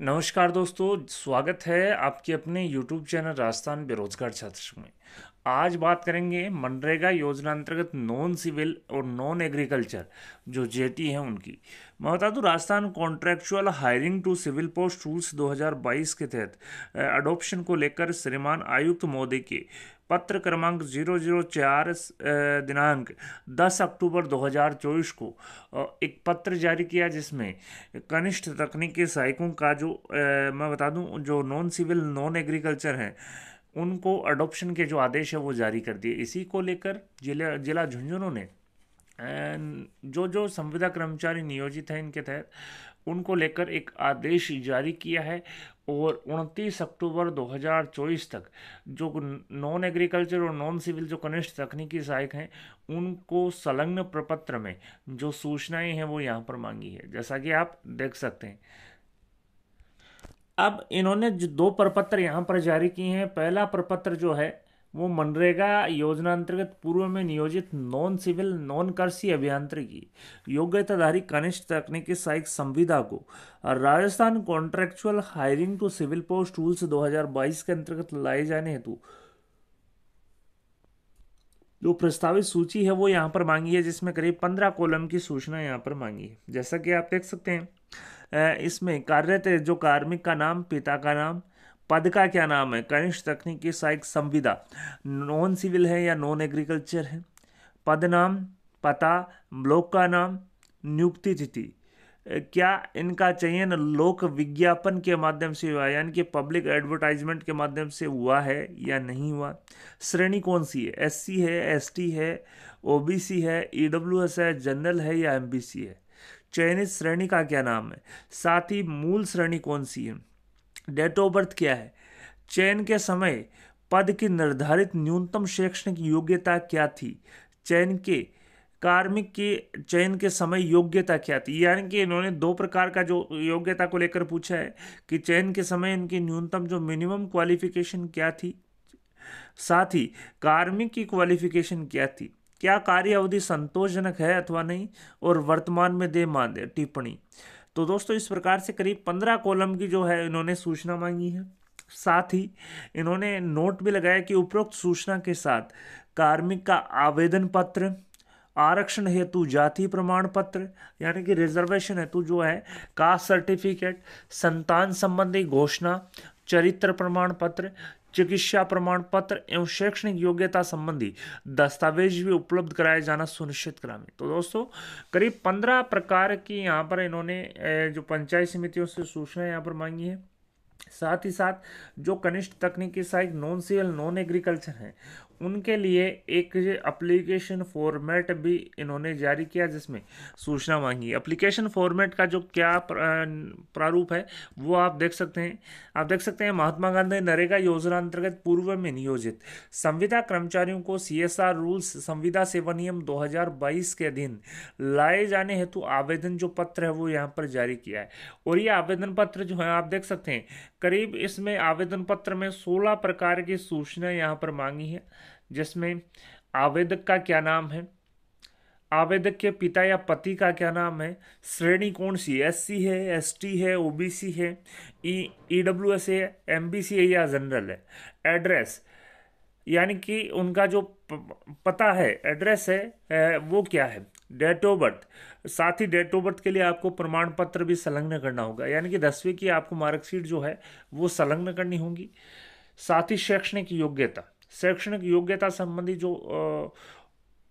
नमस्कार दोस्तों स्वागत है आपके अपने YouTube चैनल राजस्थान बेरोजगार छात्र में आज बात करेंगे मनरेगा योजना अंतर्गत नॉन सिविल और नॉन एग्रीकल्चर जो जेटी है उनकी मैं बता दूं Rajasthan contractual hiring to civil post rules 2022 के तहत अडोप्शन को लेकर श्रीमान आयुक्त मोदी के पत्र क्रमांक जीरो जीरो चार दिनांक दस अक्टूबर 2024 को एक पत्र जारी किया जिसमें कनिष्ठ तकनीकी सहायकों का जो मैं बता दूं जो नॉन सिविल नॉन एग्रीकल्चर हैं उनको अडोप्शन के जो आदेश है वो जारी कर दिए इसी को लेकर जिला जिला झुंझुनू ने जो जो संविदा कर्मचारी नियोजित हैं इनके तहत उनको लेकर एक आदेश जारी किया है और 29 अक्टूबर 2024 तक जो नॉन एग्रीकल्चर और नॉन सिविल जो कनिष्ठ तकनीकी सहायक हैं उनको संलग्न प्रपत्र में जो सूचनाएं हैं वो यहाँ पर मांगी है जैसा कि आप देख सकते हैं अब इन्होंने जो दो प्रपत्र यहाँ पर जारी किए हैं पहला प्रपत्र जो है वो मनरेगा योजना अंतर्गत पूर्व में नियोजित नॉन सिविल नॉन कर्सी अभियांत्रिकी योग्यताधारी कनिष्ठ तकनीकी सहायक संविदा को Rajasthan contractual hiring to civil post rules 2022 के अंतर्गत लाए जाने हेतु जो प्रस्तावित सूची है वो यहाँ पर मांगी है जिसमें करीब पंद्रह कॉलम की सूचना यहाँ पर मांगी है जैसा कि आप देख सकते हैं इसमें कार्यरत जो कार्मिक का नाम पिता का नाम पद का क्या नाम है कनिष्ठ तकनीकी सहायक संविदा नॉन सिविल है या नॉन एग्रीकल्चर है पद नाम पता ब्लॉक का नाम नियुक्ति तिथि क्या इनका चयन लोक विज्ञापन के माध्यम से हुआ यानी कि पब्लिक एडवर्टाइजमेंट के माध्यम से हुआ है या नहीं हुआ श्रेणी कौन सी है एससी है एसटी है ओबीसी है ईडब्ल्यूएस है जनरल है या एमबीसी है चयनित श्रेणी का क्या नाम है साथ ही मूल श्रेणी कौन सी है डेट ऑफ बर्थ क्या है चयन के समय पद की निर्धारित न्यूनतम शैक्षणिक योग्यता क्या थी चयन के कार्मिक के चयन के समय योग्यता क्या थी यानी कि इन्होंने दो प्रकार का जो योग्यता को लेकर पूछा है कि चयन के समय इनकी न्यूनतम जो मिनिमम क्वालिफिकेशन क्या थी साथ ही कार्मिक की क्वालिफिकेशन क्या थी क्या कार्य अवधि संतोषजनक है अथवा नहीं और वर्तमान में दे मान दे टिप्पणी तो दोस्तों इस प्रकार से करीब पंद्रह कॉलम की जो है इन्होंने सूचना मांगी है साथ ही इन्होंने नोट भी लगाया कि उपरोक्त सूचना के साथ कार्मिक का आवेदन पत्र आरक्षण हेतु जाति प्रमाण पत्र यानी कि रिजर्वेशन हेतु जो है कास्ट सर्टिफिकेट संतान संबंधी घोषणा चरित्र प्रमाण पत्र चिकित्सा प्रमाण पत्र एवं शैक्षणिक योग्यता संबंधी दस्तावेज भी उपलब्ध कराया जाना सुनिश्चित कराने तो दोस्तों करीब पंद्रह प्रकार की यहाँ पर इन्होंने जो पंचायत समितियों से सूचना यहाँ पर मांगी है साथ ही साथ जो कनिष्ठ तकनीकी सहायक नॉन सीएल नॉन एग्रीकल्चर हैं उनके लिए एक अप्लीकेशन फॉर्मेट भी इन्होंने जारी किया जिसमें सूचना मांगी अप्लीकेशन फॉर्मेट का जो क्या प्रारूप है वो आप देख सकते हैं आप देख सकते हैं महात्मा गांधी नरेगा योजना अंतर्गत पूर्व में नियोजित संविदा कर्मचारियों को सी रूल्स संविदा सेवा नियम 2022 के अधीन लाए जाने हेतु आवेदन जो पत्र है वो यहाँ पर जारी किया है और ये आवेदन पत्र जो है आप देख सकते हैं करीब इसमें आवेदन पत्र में सोलह प्रकार की सूचना यहाँ पर मांगी है जिसमें आवेदक का क्या नाम है आवेदक के पिता या पति का क्या नाम है श्रेणी कौन सी एस सी है एस टी है ओ बी सी है ई ई डब्ल्यू एस है एम बी सी है या जनरल है एड्रेस यानी कि उनका जो पता है एड्रेस है वो क्या है डेट ऑफ बर्थ साथ ही डेट ऑफ बर्थ के लिए आपको प्रमाण पत्र भी संलग्न करना होगा यानी कि दसवीं की आपको मार्कशीट जो है वो संलग्न करनी होगी साथ ही शैक्षणिक योग्यता शैक्षणिक योग्यता संबंधी जो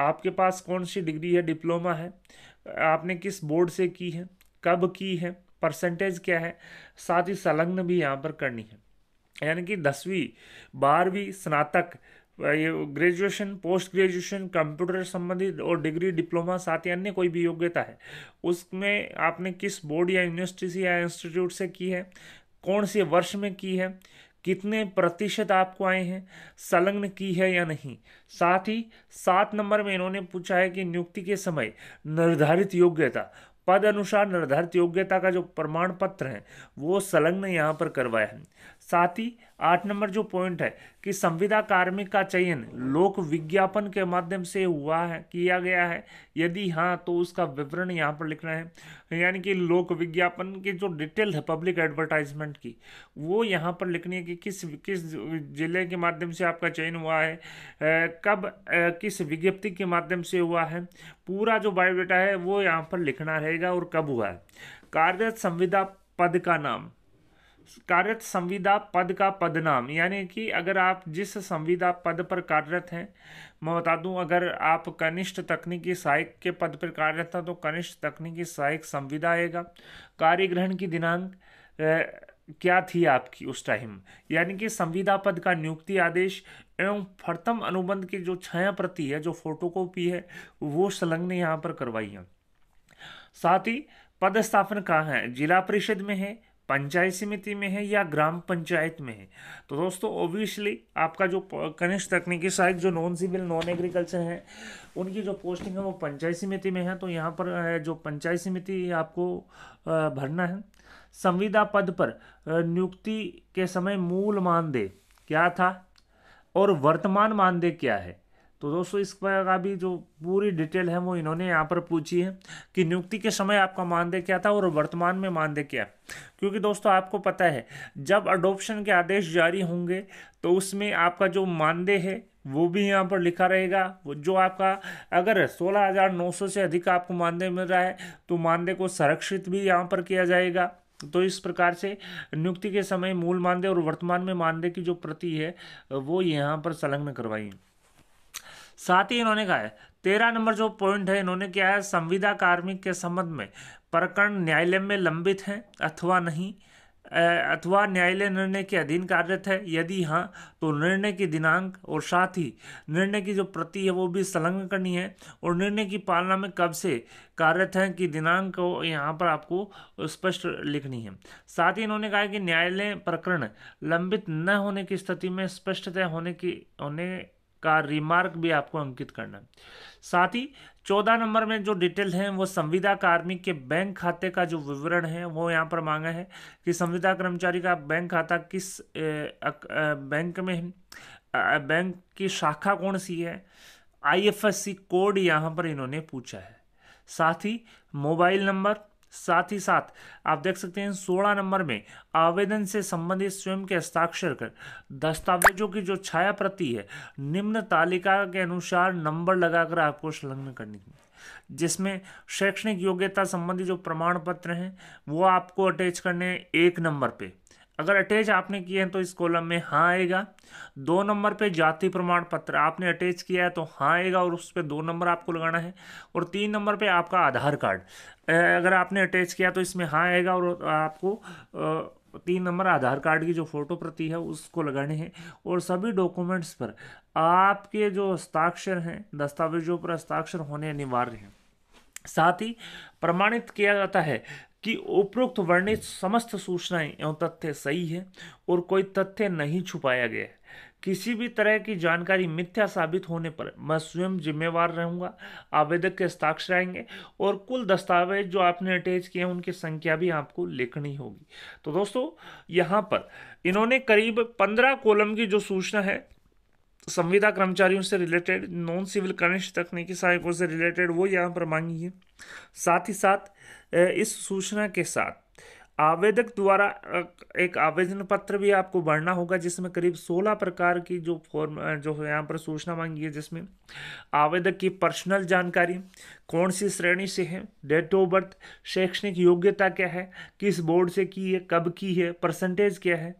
आपके पास कौन सी डिग्री है डिप्लोमा है आपने किस बोर्ड से की है कब की है परसेंटेज क्या है साथ ही संलग्न भी यहाँ पर करनी है यानी कि दसवीं बारहवीं स्नातक ये ग्रेजुएशन पोस्ट ग्रेजुएशन कंप्यूटर संबंधित और डिग्री डिप्लोमा साथ ही अन्य कोई भी योग्यता है उसमें आपने किस बोर्ड या यूनिवर्सिटी से या इंस्टीट्यूट से की है कौन से वर्ष में की है कितने प्रतिशत आपको आए हैं संलग्न की है या नहीं साथ ही सात नंबर में इन्होंने पूछा है कि नियुक्ति के समय निर्धारित योग्यता पद अनुसार निर्धारित योग्यता का जो प्रमाण पत्र है वो संलग्न यहाँ पर करवाया है साथ ही आठ नंबर जो पॉइंट है कि संविदा कार्मिक का चयन लोक विज्ञापन के माध्यम से हुआ है किया गया है यदि हाँ तो उसका विवरण यहाँ पर लिखना है यानी कि लोक विज्ञापन की जो डिटेल है पब्लिक एडवर्टाइजमेंट की वो यहाँ पर लिखनी है कि किस किस जिले के माध्यम से आपका चयन हुआ है कब किस विज्ञप्ति के माध्यम से हुआ है पूरा जो बायोडाटा है वो यहाँ पर लिखना रहेगा और कब हुआ है कार्यरत संविदा पद का नाम कार्यरत संविदा पद का पदनाम यानी कि अगर आप जिस संविदा पद पर कार्यरत हैं मैं बता दूं अगर आप कनिष्ठ तकनीकी सहायक के पद पर कार्यरत हैं तो कनिष्ठ तकनीकी सहायक संविदा आएगा कार्य ग्रहण की दिनांक क्या थी आपकी उस टाइम यानी कि संविदा पद का नियुक्ति आदेश एवं प्रथम अनुबंध की जो छाया प्रति है जो फोटोकॉपी है वो संलग्न यहाँ पर करवाई है साथ ही पदस्थापन कहाँ है जिला परिषद में है पंचायत समिति में है या ग्राम पंचायत में है तो दोस्तों ओबियसली आपका जो कनिष्ठ तकनीकी सहायक जो नॉन सिविल नॉन एग्रीकल्चर है उनकी जो पोस्टिंग है वो पंचायत समिति में है तो यहाँ पर जो पंचायत समिति आपको भरना है संविदा पद पर नियुक्ति के समय मूल मानदेय क्या था और वर्तमान मानदेय क्या है तो दोस्तों इस पर अभी जो पूरी डिटेल है वो इन्होंने यहाँ पर पूछी है कि नियुक्ति के समय आपका मानदेय क्या था और वर्तमान में मानदेय क्या क्योंकि दोस्तों आपको पता है जब अडोप्शन के आदेश जारी होंगे तो उसमें आपका जो मानदेय है वो भी यहाँ पर लिखा रहेगा वो जो आपका अगर 16,900 से अधिक आपको मानदेय मिल रहा है तो मानदेय को संरक्षित भी यहाँ पर किया जाएगा तो इस प्रकार से नियुक्ति के समय मूल मानदेय और वर्तमान में मानदेय की जो प्रति है वो यहाँ पर संलग्न करवाई साथ ही इन्होंने कहा है तेरह नंबर जो पॉइंट है इन्होंने क्या है संविदा कार्मिक के संबंध में प्रकरण न्यायालय में लंबित हैं अथवा नहीं अथवा न्यायालय निर्णय के अधीन कार्यरत है यदि हाँ तो निर्णय की दिनांक और साथ ही निर्णय की जो प्रति है वो भी संलग्न करनी है और निर्णय की पालना में कब से कार्यरत है कि दिनांक को यहाँ पर आपको स्पष्ट लिखनी है साथ ही इन्होंने कहा कि न्यायालय प्रकरण लंबित न होने की स्थिति में स्पष्टता होने की होने का रिमार्क भी आपको अंकित करना है साथ ही चौदह नंबर में जो डिटेल है वो संविदा कार्मिक के बैंक खाते का जो विवरण है वो यहाँ पर मांगा है कि संविदा कर्मचारी का बैंक खाता किस बैंक में है बैंक की शाखा कौन सी है आईएफएससी कोड यहाँ पर इन्होंने पूछा है साथ ही मोबाइल नंबर साथ ही साथ आप देख सकते हैं सोलह नंबर में आवेदन से संबंधित स्वयं के हस्ताक्षर कर दस्तावेजों की जो छाया प्रति है निम्न तालिका के अनुसार नंबर लगाकर आपको संलग्न करनी है जिसमें शैक्षणिक योग्यता संबंधी जो प्रमाण पत्र हैं वो आपको अटैच करने हैं एक नंबर पे अगर अटैच आपने किए हैं तो इस कॉलम में हाँ आएगा दो नंबर पे जाति प्रमाण पत्र आपने अटैच किया है तो हाँ आएगा और उस पर दो नंबर आपको लगाना है और तीन नंबर पे आपका आधार कार्ड अगर आपने अटैच किया तो इसमें हाँ आएगा और आपको तीन नंबर आधार कार्ड की जो फ़ोटो प्रति है उसको लगाने हैं और सभी डॉक्यूमेंट्स पर आपके जो हस्ताक्षर हैं दस्तावेजों पर हस्ताक्षर होने अनिवार्य हैं साथ ही प्रमाणित किया जाता है कि उपरोक्त वर्णित समस्त सूचनाएं एवं तथ्य सही है और कोई तथ्य नहीं छुपाया गया है किसी भी तरह की जानकारी मिथ्या साबित होने पर मैं स्वयं जिम्मेवार रहूंगा आवेदक के हस्ताक्षर आएंगे और कुल दस्तावेज जो आपने अटैच किए हैं उनकी संख्या भी आपको लिखनी होगी तो दोस्तों यहाँ पर इन्होंने करीब पंद्रह कॉलम की जो सूचना है संविदा कर्मचारियों से रिलेटेड नॉन सिविल कनिष्ठ तकनीकी सहायकों से रिलेटेड वो यहाँ पर मांगी है साथ ही साथ इस सूचना के साथ आवेदक द्वारा एक आवेदन पत्र भी आपको भरना होगा जिसमें करीब 16 प्रकार की जो फॉर्म जो यहाँ पर सूचना मांगी है जिसमें आवेदक की पर्सनल जानकारी कौन सी श्रेणी से है डेट ऑफ बर्थ शैक्षणिक योग्यता क्या है किस बोर्ड से की है कब की है परसेंटेज क्या है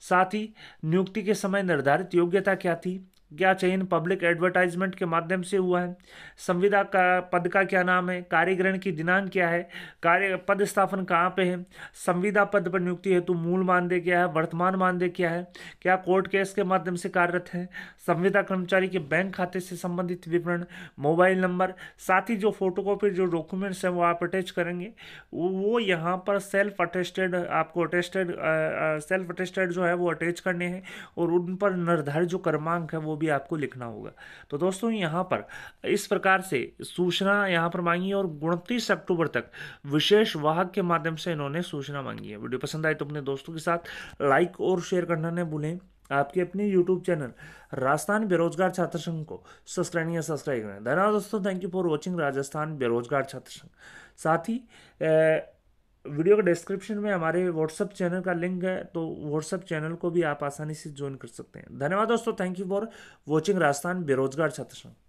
साथ ही नियुक्ति के समय निर्धारित योग्यता क्या थी क्या चयन पब्लिक एडवर्टाइजमेंट के माध्यम से हुआ है संविदा का पद का क्या नाम है कार्यग्रहण की दिनांक क्या है कार्य पद स्थापन कहाँ पे है संविदा पद पर नियुक्ति हेतु मूल मानदेय क्या है वर्तमान मानदेय क्या है क्या कोर्ट केस के माध्यम से कार्यरत है संविदा कर्मचारी के बैंक खाते से संबंधित विवरण मोबाइल नंबर साथ ही जो फोटोकॉपी जो डॉक्यूमेंट्स हैं वो आप अटैच करेंगे वो यहाँ पर सेल्फ अटेस्टेड आपको अटेस्टेड सेल्फ अटेस्टेड जो है वो अटैच करने हैं और उन पर निर्धारित जो क्रमांक है वो भी आपको लिखना होगा तो दोस्तों यहाँ पर इस प्रकार से सूचना यहाँ पर मांगी और उनतीस अक्टूबर तक विशेष वाहक के माध्यम से इन्होंने सूचना मांगी है वीडियो पसंद आए तो अपने दोस्तों के साथ लाइक और शेयर करना न भूलें आपके अपने YouTube चैनल राजस्थान बेरोजगार छात्र संघ को सब्सक्राइब या सब्सक्राइब करें धन्यवाद दोस्तों thank you for watching Rajasthan बेरोजगार छात्र संघ साथ ही ए, वीडियो के डिस्क्रिप्शन में हमारे व्हाट्सअप चैनल का लिंक है तो व्हाट्सअप चैनल को भी आप आसानी से ज्वाइन कर सकते हैं धन्यवाद दोस्तों thank you for watching Rajasthan बेरोजगार छात्र संघ